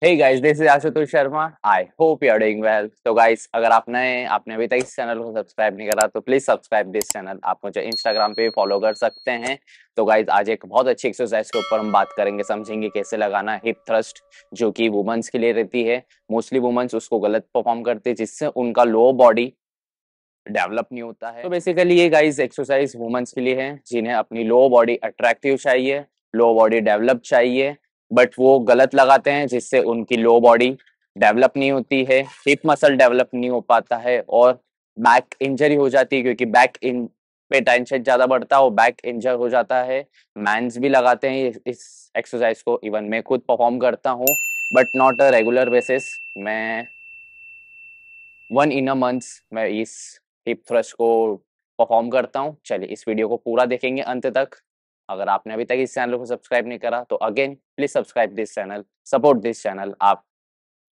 Hey guys, this is Ashutosh Sharma. I hope you are doing well. so guys, अगर आपने आपने अभी तक इस चैनल को सब्सक्राइब नहीं करा तो प्लीज सब्सक्राइब दिस चैनल आप मुझे इंस्टाग्राम पे फॉलो कर सकते हैं तो गाइज आज एक बहुत अच्छी एक्सरसाइज के ऊपर हम बात करेंगे समझेंगे कैसे लगाना हिप थ्रस्ट जो कि वुमेंस के लिए रहती है मोस्टली वुमेंस उसको गलत परफॉर्म करती है जिससे उनका लो बॉडी डेवलप नहीं होता है तो बेसिकली ये गाइज एक्सरसाइज वुमेंस के लिए है जिन्हें अपनी लो बॉडी अट्रैक्टिव चाहिए लो बॉडी डेवलप चाहिए बट वो गलत लगाते हैं जिससे उनकी लो बॉडी डेवलप नहीं होती है हिप मसल डेवलप नहीं हो पाता है और बैक इंजरी हो जाती है क्योंकि बैक इन पे टेंशन ज़्यादा बढ़ता है और बैक इंजर हो जाता है मैंस भी लगाते हैं इस एक्सरसाइज को इवन मैं खुद परफॉर्म करता हूँ but not a regular basis मैं वन इन अ मंथ्स मैं इस हिप थ्रस्ट को परफॉर्म करता हूँ चलिए इस वीडियो को पूरा देखेंगे अंत तक अगर आपने अभी तक इस चैनल को सब्सक्राइब नहीं करा तो again please subscribe this channel support this channel आप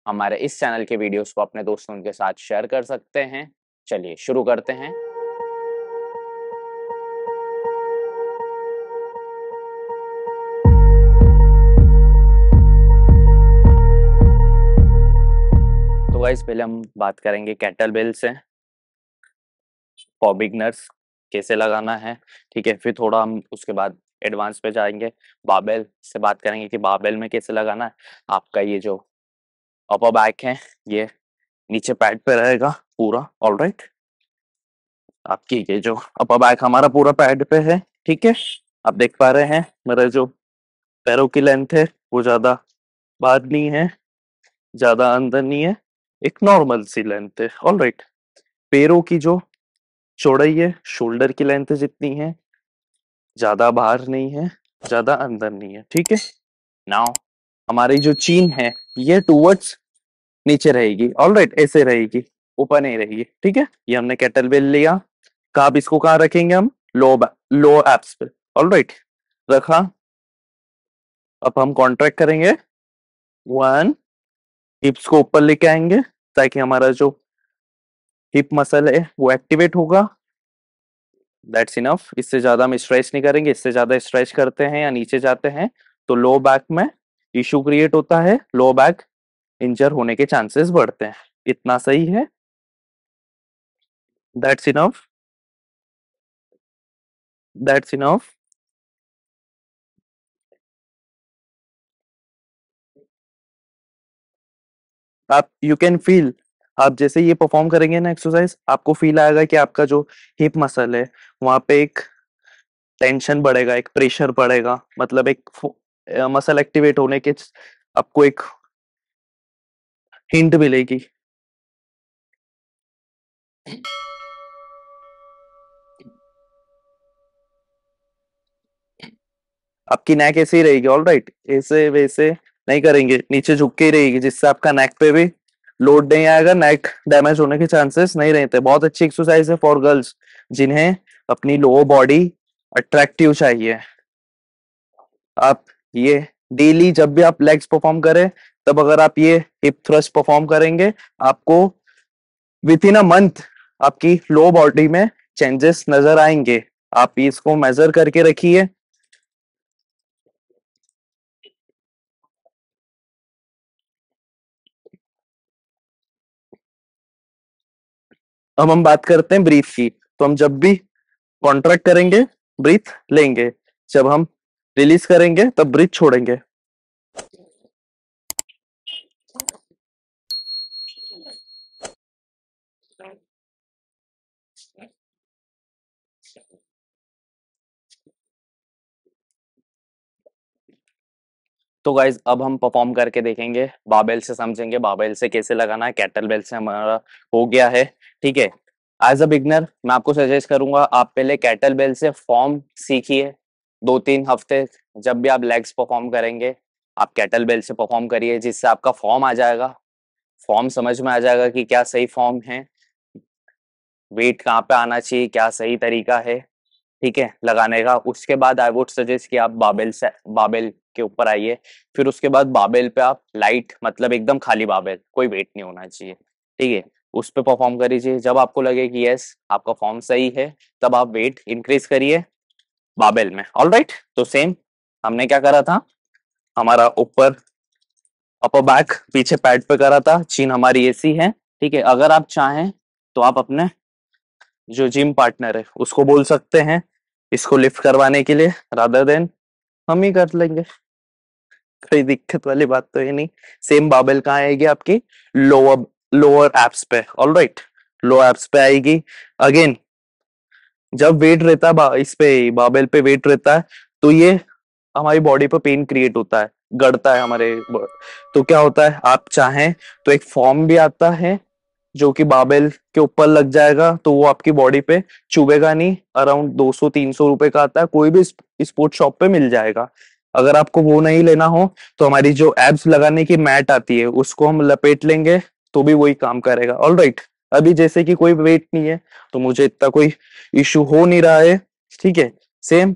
हमारे इस चैनल के वीडियोस को अपने दोस्तों के साथ शेयर कर सकते हैं चलिए शुरू करते हैं तो वाइस पहले हम बात करेंगे कैटल बेल से फॉर बिगनर्स कैसे लगाना है ठीक है फिर थोड़ा हम उसके बाद एडवांस पे जाएंगे बाबेल से बात करेंगे कि बाबेल में कैसे लगाना है आपका ये जो अपर बैक है ये नीचे पैड पे रहेगा पूरा ऑल राइट आपकी ये जो अपर बैक हमारा पूरा पैड पे है ठीक है आप देख पा रहे हैं मेरे जो पैरों की लेंथ है वो ज्यादा बाद नहीं है ज्यादा अंदर नहीं है एक नॉर्मल सी लेंथ है ऑल राइट पैरों की जो चौड़ाई है शोल्डर की लेंथ जितनी है ज्यादा बाहर नहीं है ज्यादा अंदर नहीं है ठीक है नाउ हमारी जो चीन है ये टूवर्ड्स नीचे रहेगी ऑल राइट right, ऐसे रहेगी ऊपर नहीं रहेगी ठीक है ये हमने कैटल बेल लिया कहा इसको कहा रखेंगे हम लो लो एप्स पे ऑल राइट right, रखा अब हम कॉन्ट्रैक्ट करेंगे वन हिप्स को ऊपर लेके आएंगे ताकि हमारा जो हिप मसल है वो एक्टिवेट होगा दैट्स इनफ इससे ज्यादा हम स्ट्रेच नहीं करेंगे इससे ज्यादा स्ट्रेच करते हैं या नीचे जाते हैं तो लो बैक में इश्यू क्रिएट होता है लो बैक इंजर होने के चांसेस बढ़ते हैं इतना सही है दैट्स इनफ दैट्स इनफ आप यू कैन फील आप जैसे ये परफॉर्म करेंगे ना एक्सरसाइज आपको फील आएगा कि आपका जो हिप मसल है वहां पे एक टेंशन बढ़ेगा एक प्रेशर बढ़ेगा मतलब एक मसल एक्टिवेट होने के आपको एक हिंट मिलेगी आपकी नेक ऐसे ही रहेगी ऑल राइट ऐसे वैसे नहीं करेंगे नीचे झुक के ही रहेगी जिससे आपका नेक पे भी लोड नहीं आएगा नेक डैमेज होने के चांसेस नहीं रहते बहुत अच्छी एक्सरसाइज है फॉर गर्ल्स जिन्हें अपनी लोअर बॉडी अट्रैक्टिव चाहिए आप ये डेली जब भी आप लेग्स परफॉर्म करें तब अगर आप ये हिप थ्रस्ट परफॉर्म करेंगे आपको विद इन अ मंथ आपकी लो बॉडी में चेंजेस नजर आएंगे आप इसको मेजर करके रखिए अब हम बात करते हैं ब्रीथ की तो हम जब भी कॉन्ट्रैक्ट करेंगे ब्रीथ लेंगे जब हम रिलीज करेंगे तब ब्रीथ छोड़ेंगे तो गाइज अब हम परफॉर्म करके देखेंगे बाबेल से समझेंगे बाबेल से कैसे लगाना है कैटल बेल से हमारा हो गया है ठीक है एज अ बिगनर मैं आपको सजेस्ट करूंगा आप पहले कैटल बेल से फॉर्म सीखिए दो तीन हफ्ते जब भी आप लेग्स परफॉर्म करेंगे आप कैटल बेल से परफॉर्म करिए जिससे आपका फॉर्म आ जाएगा फॉर्म समझ में आ जाएगा कि क्या सही फॉर्म है वेट कहाँ पे आना चाहिए क्या सही तरीका है ठीक है लगाने का उसके बाद आई वुड सजेस्ट कि आप बाबेल से बाबेल के ऊपर आइए फिर उसके बाद बाबेल पे आप लाइट मतलब एकदम खाली बाबेल कोई वेट नहीं होना चाहिए ठीक है उस पर परफॉर्म करीजिए जब आपको लगे कि यस आपका फॉर्म सही है तब आप वेट इंक्रीज करिए बाबेल में ऑल राइट तो सेम हमने क्या करा था हमारा ऊपर अपर बैक पीछे पैड पे करा था चीन हमारी एसी है ठीक है अगर आप चाहें तो आप अपने जो जिम पार्टनर है उसको बोल सकते हैं इसको लिफ्ट करवाने के लिए राधा देन हम ही कर लेंगे कोई दिक्कत वाली बात तो ये नहीं सेम बाबल कहाँ आएगी आपकी लोअर लोअर एप्स पे ऑल राइट लोअर एप्स पे आएगी अगेन जब वेट रहता है इस पे बाबेल पे वेट रहता है तो ये हमारी बॉडी पर पेन क्रिएट होता है गढ़ता है हमारे तो क्या होता है आप चाहें तो एक फॉर्म भी आता है जो कि बाबेल के ऊपर लग जाएगा तो वो आपकी बॉडी पे चुभेगा नहीं अराउंड 200-300 रुपए का आता है कोई भी स्पोर्ट शॉप पे मिल जाएगा अगर आपको वो नहीं लेना हो तो हमारी जो एब्स लगाने की मैट आती है उसको हम लपेट लेंगे तो भी वही काम करेगा ऑल right. अभी जैसे कि कोई वेट नहीं है तो मुझे इतना कोई इश्यू हो नहीं रहा है ठीक है सेम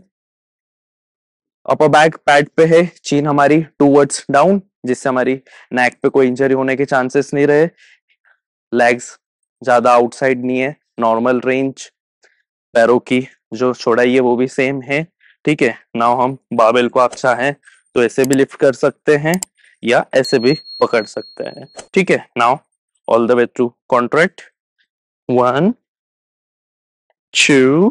अपर बैक पैड पे है चीन हमारी टू वर्ड्स डाउन जिससे हमारी नेक पे कोई इंजरी होने के चांसेस नहीं रहे लेग्स ज़्यादा आउटसाइड नहीं है नॉर्मल रेंज पैरों की जो छोड़ाई है वो भी सेम है ठीक है नाउ हम बाबेल को आप अच्छा चाहें तो ऐसे भी लिफ्ट कर सकते हैं या ऐसे भी पकड़ सकते हैं ठीक है now all the way through contract one two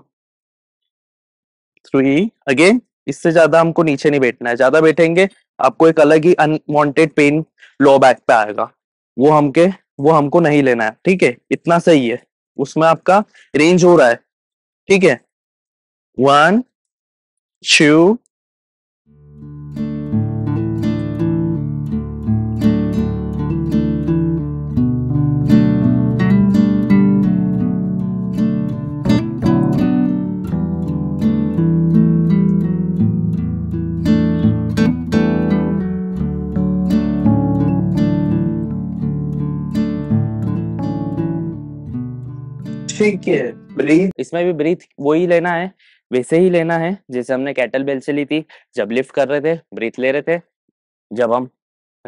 three again इससे ज्यादा हमको नीचे नहीं बैठना है ज्यादा बैठेंगे आपको एक अलग ही अनवांटेड पेन लो बैक पे आएगा वो हमके वो हमको नहीं लेना है ठीक है इतना सही है उसमें आपका रेंज हो रहा है ठीक है वन टू ठीक है ब्रीथ इसमें भी ब्रीथ वही लेना है वैसे ही लेना है जैसे हमने कैटल बेल से ली थी जब लिफ्ट कर रहे थे ब्रीथ ले रहे थे जब हम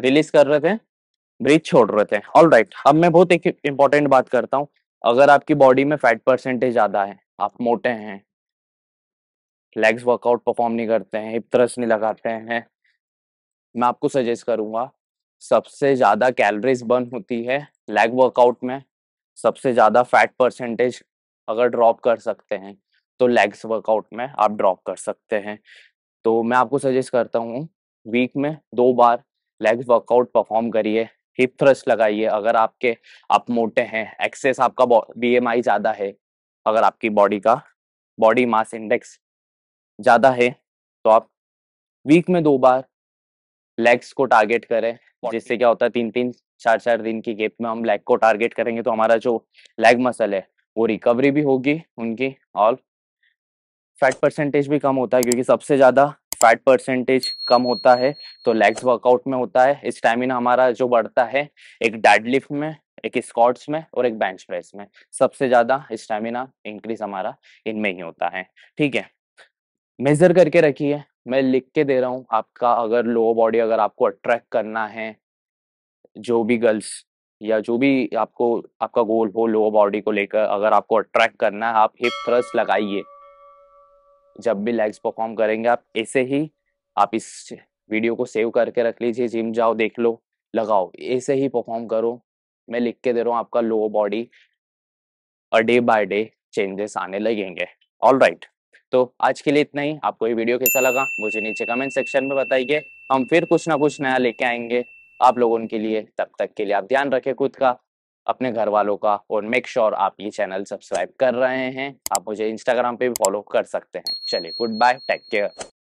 रिलीज कर रहे थे ब्रीथ छोड़ रहे थे ऑल राइट right. अब मैं बहुत एक इम्पॉर्टेंट बात करता हूँ अगर आपकी बॉडी में फैट परसेंटेज ज़्यादा है आप मोटे हैं लेग्स वर्कआउट परफॉर्म नहीं करते हैं हिप थ्रस्ट नहीं लगाते हैं मैं आपको सजेस्ट करूंगा सबसे ज़्यादा कैलोरीज बर्न होती है लेग वर्कआउट में सबसे ज़्यादा फैट परसेंटेज अगर ड्रॉप कर सकते हैं तो लेग्स वर्कआउट में आप ड्रॉप कर सकते हैं तो मैं आपको सजेस्ट करता हूँ वीक में दो बार लेग्स वर्कआउट परफॉर्म करिए हिप थ्रस्ट लगाइए अगर आपके आप मोटे हैं एक्सेस आपका बी एम आई ज़्यादा है अगर आपकी बॉडी का बॉडी मास इंडेक्स ज़्यादा है तो आप वीक में दो बार लेग्स को टारगेट करें जिससे क्या होता है तीन तीन चार चार दिन की गेप में हम लेग को टारगेट करेंगे तो हमारा जो लेग मसल है वो रिकवरी भी होगी उनकी और फैट परसेंटेज भी कम होता है क्योंकि सबसे ज़्यादा फैट परसेंटेज कम होता है तो लेग्स वर्कआउट में होता है स्टेमिना हमारा जो बढ़ता है एक डेडलिफ्ट में एक स्कॉट्स में और एक बेंच प्रेस में सबसे ज़्यादा स्टेमिना इंक्रीज हमारा इनमें ही होता है ठीक है मेजर करके रखिए मैं लिख के दे रहा हूँ आपका अगर लोअर बॉडी अगर आपको अट्रैक्ट करना है जो भी गर्ल्स या जो भी आपको आपका गोल हो लोअर बॉडी को लेकर अगर आपको अट्रैक्ट करना है आप हिप थ्रस्ट लगाइए जब भी लेग्स परफॉर्म करेंगे आप ऐसे ही आप इस वीडियो को सेव करके रख लीजिए जिम जाओ देख लो लगाओ ऐसे ही परफॉर्म करो मैं लिख के दे रहा हूँ आपका lower body day by day changes आने लगेंगे ऑल राइट right. तो आज के लिए इतना ही आपको ये वीडियो कैसा लगा मुझे नीचे कमेंट सेक्शन में बताइए हम फिर कुछ ना कुछ नया लेके आएंगे आप लोगों के लिए तब तक के लिए आप ध्यान रखें खुद का अपने घर वालों का और मेक श्योर sure आप ये चैनल सब्सक्राइब कर रहे हैं आप मुझे इंस्टाग्राम पे भी फॉलो कर सकते हैं चलिए गुड बाय टेक केयर